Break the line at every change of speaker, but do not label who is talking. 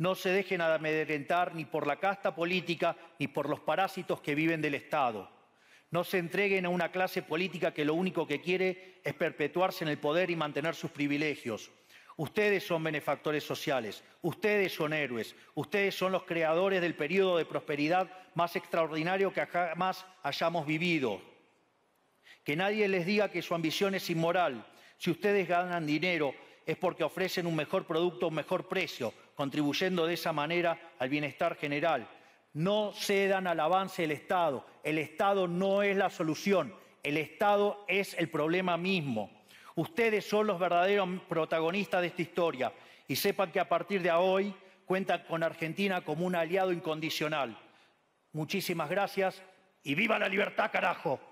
No se dejen amedrentar ni por la casta política ni por los parásitos que viven del Estado. No se entreguen a una clase política que lo único que quiere es perpetuarse en el poder y mantener sus privilegios. Ustedes son benefactores sociales, ustedes son héroes, ustedes son los creadores del periodo de prosperidad más extraordinario que jamás hayamos vivido. Que nadie les diga que su ambición es inmoral. Si ustedes ganan dinero es porque ofrecen un mejor producto a un mejor precio, contribuyendo de esa manera al bienestar general. No cedan al avance del Estado. El Estado no es la solución. El Estado es el problema mismo. Ustedes son los verdaderos protagonistas de esta historia y sepan que a partir de hoy cuentan con Argentina como un aliado incondicional. Muchísimas gracias y viva la libertad, carajo.